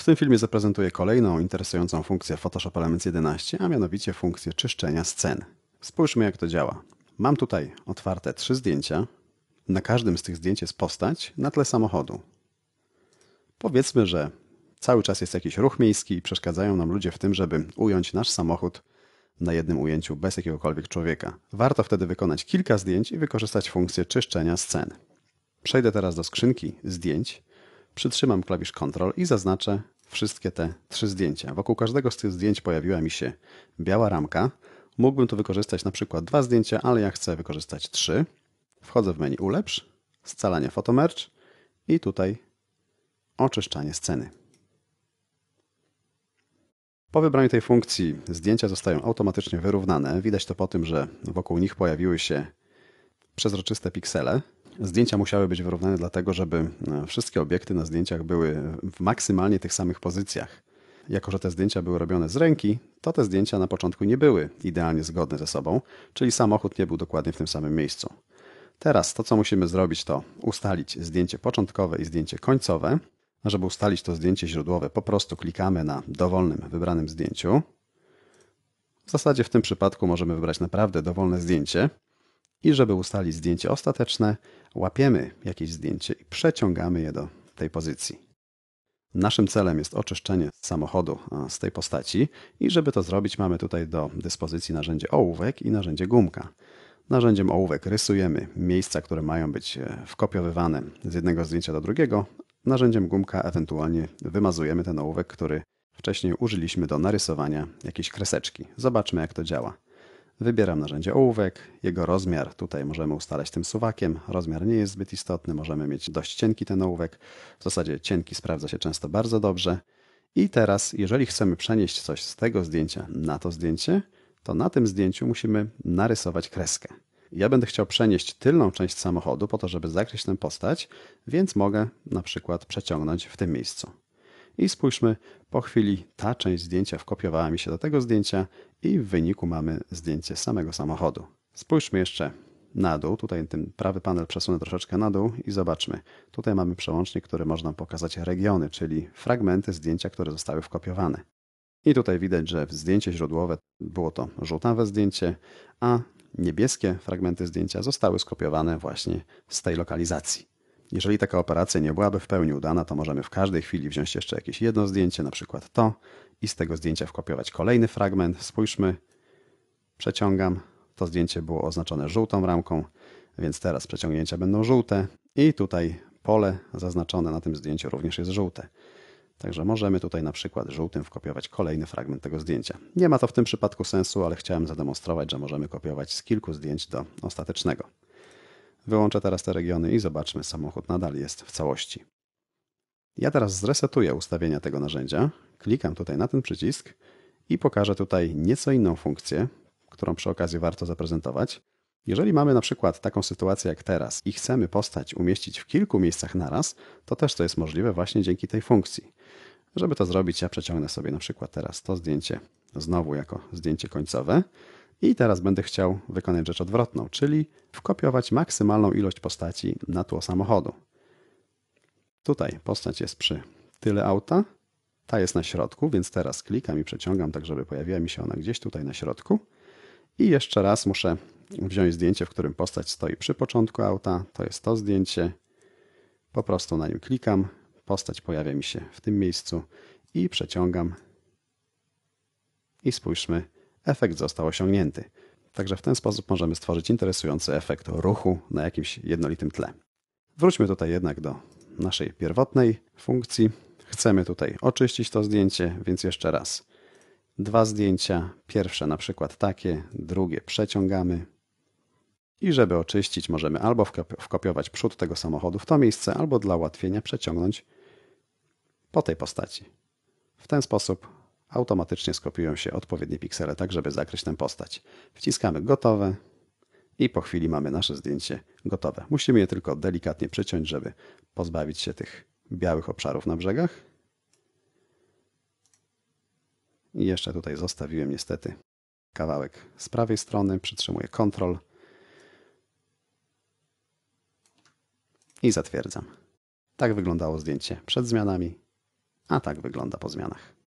W tym filmie zaprezentuję kolejną interesującą funkcję Photoshop Elements 11, a mianowicie funkcję czyszczenia scen. Spójrzmy jak to działa. Mam tutaj otwarte trzy zdjęcia. Na każdym z tych zdjęć jest postać na tle samochodu. Powiedzmy, że cały czas jest jakiś ruch miejski i przeszkadzają nam ludzie w tym, żeby ująć nasz samochód na jednym ujęciu bez jakiegokolwiek człowieka. Warto wtedy wykonać kilka zdjęć i wykorzystać funkcję czyszczenia scen. Przejdę teraz do skrzynki zdjęć przytrzymam klawisz Ctrl i zaznaczę wszystkie te trzy zdjęcia. Wokół każdego z tych zdjęć pojawiła mi się biała ramka. Mógłbym tu wykorzystać na przykład dwa zdjęcia, ale ja chcę wykorzystać trzy. Wchodzę w menu Ulepsz, Scalanie fotomercz i tutaj Oczyszczanie sceny. Po wybraniu tej funkcji zdjęcia zostają automatycznie wyrównane. Widać to po tym, że wokół nich pojawiły się przezroczyste piksele, Zdjęcia musiały być wyrównane dlatego, żeby e, wszystkie obiekty na zdjęciach były w maksymalnie tych samych pozycjach. Jako, że te zdjęcia były robione z ręki, to te zdjęcia na początku nie były idealnie zgodne ze sobą, czyli samochód nie był dokładnie w tym samym miejscu. Teraz to, co musimy zrobić, to ustalić zdjęcie początkowe i zdjęcie końcowe. A no, żeby ustalić to zdjęcie źródłowe, po prostu klikamy na dowolnym wybranym zdjęciu. W zasadzie w tym przypadku możemy wybrać naprawdę dowolne zdjęcie. I żeby ustalić zdjęcie ostateczne, łapiemy jakieś zdjęcie i przeciągamy je do tej pozycji. Naszym celem jest oczyszczenie samochodu z tej postaci i żeby to zrobić mamy tutaj do dyspozycji narzędzie ołówek i narzędzie gumka. Narzędziem ołówek rysujemy miejsca, które mają być e, wkopiowywane z jednego zdjęcia do drugiego. Narzędziem gumka ewentualnie wymazujemy ten ołówek, który wcześniej użyliśmy do narysowania jakiejś kreseczki. Zobaczmy jak to działa. Wybieram narzędzie ołówek, jego rozmiar. Tutaj możemy ustalać tym suwakiem. Rozmiar nie jest zbyt istotny, możemy mieć dość cienki ten ołówek. W zasadzie cienki sprawdza się często bardzo dobrze. I teraz, jeżeli chcemy przenieść coś z tego zdjęcia na to zdjęcie, to na tym zdjęciu musimy narysować kreskę. Ja będę chciał przenieść tylną część samochodu po to, żeby zakryć tę postać, więc mogę na przykład przeciągnąć w tym miejscu. I spójrzmy, po chwili ta część zdjęcia wkopiowała mi się do tego zdjęcia i w wyniku mamy zdjęcie samego samochodu. Spójrzmy jeszcze na dół. Tutaj ten prawy panel przesunę troszeczkę na dół i zobaczmy. Tutaj mamy przełącznik, który można pokazać regiony, czyli fragmenty zdjęcia, które zostały wkopiowane. I tutaj widać, że zdjęcie źródłowe było to żółtawe zdjęcie, a niebieskie fragmenty zdjęcia zostały skopiowane właśnie z tej lokalizacji. Jeżeli taka operacja nie byłaby w pełni udana, to możemy w każdej chwili wziąć jeszcze jakieś jedno zdjęcie, na przykład to, i z tego zdjęcia wkopiować kolejny fragment. Spójrzmy, przeciągam. To zdjęcie było oznaczone żółtą ramką, więc teraz przeciągnięcia będą żółte i tutaj pole zaznaczone na tym zdjęciu również jest żółte. Także możemy tutaj na przykład żółtym wkopiować kolejny fragment tego zdjęcia. Nie ma to w tym przypadku sensu, ale chciałem zademonstrować, że możemy kopiować z kilku zdjęć do ostatecznego. Wyłączę teraz te regiony i zobaczmy, samochód nadal jest w całości. Ja teraz zresetuję ustawienia tego narzędzia, klikam tutaj na ten przycisk i pokażę tutaj nieco inną funkcję, którą przy okazji warto zaprezentować. Jeżeli mamy na przykład taką sytuację jak teraz i chcemy postać umieścić w kilku miejscach naraz, to też to jest możliwe właśnie dzięki tej funkcji. Żeby to zrobić, ja przeciągnę sobie na przykład teraz to zdjęcie znowu jako zdjęcie końcowe. I teraz będę chciał wykonać rzecz odwrotną, czyli wkopiować maksymalną ilość postaci na tło samochodu. Tutaj postać jest przy tyle auta, ta jest na środku, więc teraz klikam i przeciągam tak, żeby pojawiła mi się ona gdzieś tutaj na środku. I jeszcze raz muszę wziąć zdjęcie, w którym postać stoi przy początku auta. To jest to zdjęcie. Po prostu na nim klikam. Postać pojawia mi się w tym miejscu i przeciągam. I spójrzmy, efekt został osiągnięty. Także w ten sposób możemy stworzyć interesujący efekt ruchu na jakimś jednolitym tle. Wróćmy tutaj jednak do naszej pierwotnej funkcji. Chcemy tutaj oczyścić to zdjęcie, więc jeszcze raz. Dwa zdjęcia, pierwsze na przykład takie, drugie przeciągamy. I żeby oczyścić, możemy albo wkopiować przód tego samochodu w to miejsce, albo dla ułatwienia przeciągnąć po tej postaci. W ten sposób automatycznie skopiują się odpowiednie piksele, tak żeby zakryć tę postać. Wciskamy gotowe i po chwili mamy nasze zdjęcie gotowe. Musimy je tylko delikatnie przyciąć, żeby pozbawić się tych białych obszarów na brzegach. I jeszcze tutaj zostawiłem niestety kawałek z prawej strony, przytrzymuję Ctrl i zatwierdzam. Tak wyglądało zdjęcie przed zmianami, a tak wygląda po zmianach.